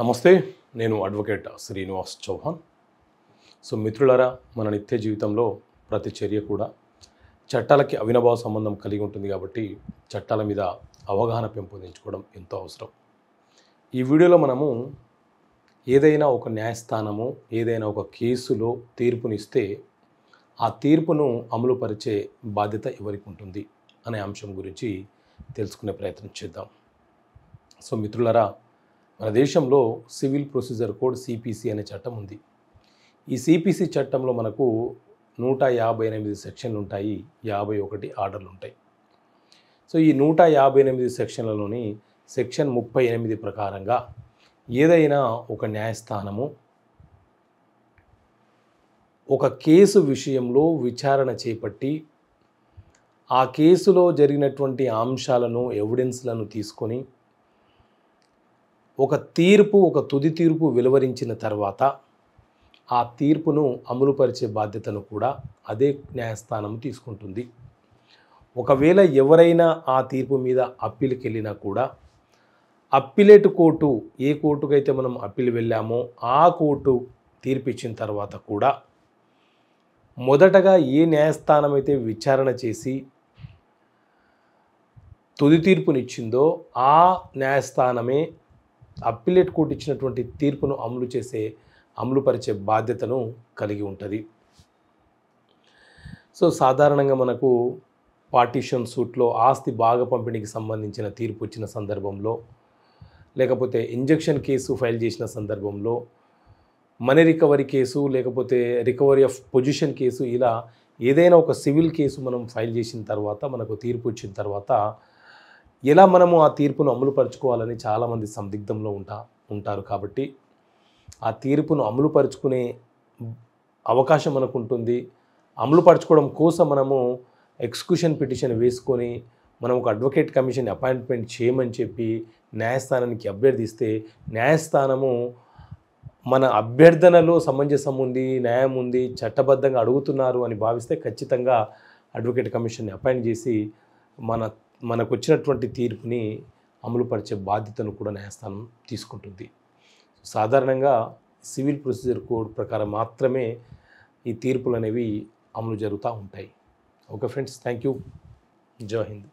నమస్తే నేను advocate Srinivas Chauhan so మిత్రులారా మన నిత్య జీవితంలో ప్రతి చర్య కూడా చట్టాలకి అవినభావ సంబంధం కలిగి ఉంటుంది కాబట్టి చట్టాల మీద అవగాహన పెంపొందించుకోవడం ఎంతో అవసరం ఈ వీడియోలో మనము ఏదైనా ఒక న్యాయస్థానము ఏదైనా ఒక కేసులో తీర్పునిస్తే ఆ తీర్పును అమలుపరిచే బాధ్యత ఎవరికి ఉంటుంది అనే అంశం గురించి తెలుసుకునే ప్రయత్నం చేద్దాం సో మిత్రులరా మన దేశంలో సివిల్ ప్రొసీజర్ కోడ్ సిపిసి అనే చట్టం ఉంది ఈ సిపిసి చట్టంలో మనకు నూట యాభై ఎనిమిది సెక్షన్లు ఉంటాయి యాభై ఒకటి ఆర్డర్లు ఉంటాయి సో ఈ నూట యాభై ఎనిమిది సెక్షన్లలోని సెక్షన్ ముప్పై ఎనిమిది ప్రకారంగా ఏదైనా ఒక న్యాయస్థానము ఒక కేసు విషయంలో విచారణ చేపట్టి ఆ కేసులో జరిగినటువంటి అంశాలను ఎవిడెన్స్లను తీసుకొని ఒక తీర్పు ఒక తుది తీర్పు వెలువరించిన తర్వాత ఆ తీర్పును అమలుపరిచే బాధ్యతను కూడా అదే న్యాయస్థానం తీసుకుంటుంది ఒకవేళ ఎవరైనా ఆ తీర్పు మీద అప్పీల్కి వెళ్ళినా కూడా అప్పిలేట్ కోర్టు ఏ కోర్టుకైతే మనం అప్పీల్ వెళ్ళామో ఆ కోర్టు తీర్పిచ్చిన తర్వాత కూడా మొదటగా ఏ న్యాయస్థానం అయితే విచారణ చేసి తుది తీర్పునిచ్చిందో ఆ న్యాయస్థానమే అప్పిలేట్ కోర్టు ఇచ్చినటువంటి తీర్పును అమలు చేసే అమలుపరిచే బాధ్యతను కలిగి ఉంటుంది సో సాధారణంగా మనకు పార్టీషన్ సూట్లో ఆస్తి భాగ పంపిణీకి సంబంధించిన తీర్పు వచ్చిన సందర్భంలో లేకపోతే ఇంజక్షన్ కేసు ఫైల్ చేసిన సందర్భంలో మనీ రికవరీ కేసు లేకపోతే రికవరీ ఆఫ్ పొజిషన్ కేసు ఇలా ఏదైనా ఒక సివిల్ కేసు మనం ఫైల్ చేసిన తర్వాత మనకు తీర్పు వచ్చిన తర్వాత ఎలా మనము ఆ తీర్పును అమలుపరుచుకోవాలని చాలామంది సందిగ్ధంలో ఉంటా ఉంటారు కాబట్టి ఆ తీర్పును అమలుపరుచుకునే అవకాశం మనకు ఉంటుంది అమలుపరచుకోవడం కోసం మనము ఎక్స్క్యూషన్ పిటిషన్ వేసుకొని మనం ఒక అడ్వకేట్ కమిషన్ అపాయింట్మెంట్ చేయమని చెప్పి న్యాయస్థానానికి అభ్యర్థిస్తే న్యాయస్థానము మన అభ్యర్థనలో సమంజసం ఉంది న్యాయం ఉంది చట్టబద్ధంగా అడుగుతున్నారు అని భావిస్తే ఖచ్చితంగా అడ్వకేట్ కమిషన్ని అపాయింట్ చేసి మన మనకు వచ్చినటువంటి తీర్పుని అమలుపరిచే బాధ్యతను కూడా న్యాయస్థానం తీసుకుంటుంది సాధారణంగా సివిల్ ప్రొసీజర్ కోడ్ ప్రకారం మాత్రమే ఈ తీర్పులు అనేవి అమలు జరుగుతూ ఉంటాయి ఓకే ఫ్రెండ్స్ థ్యాంక్ యూ జై హింద్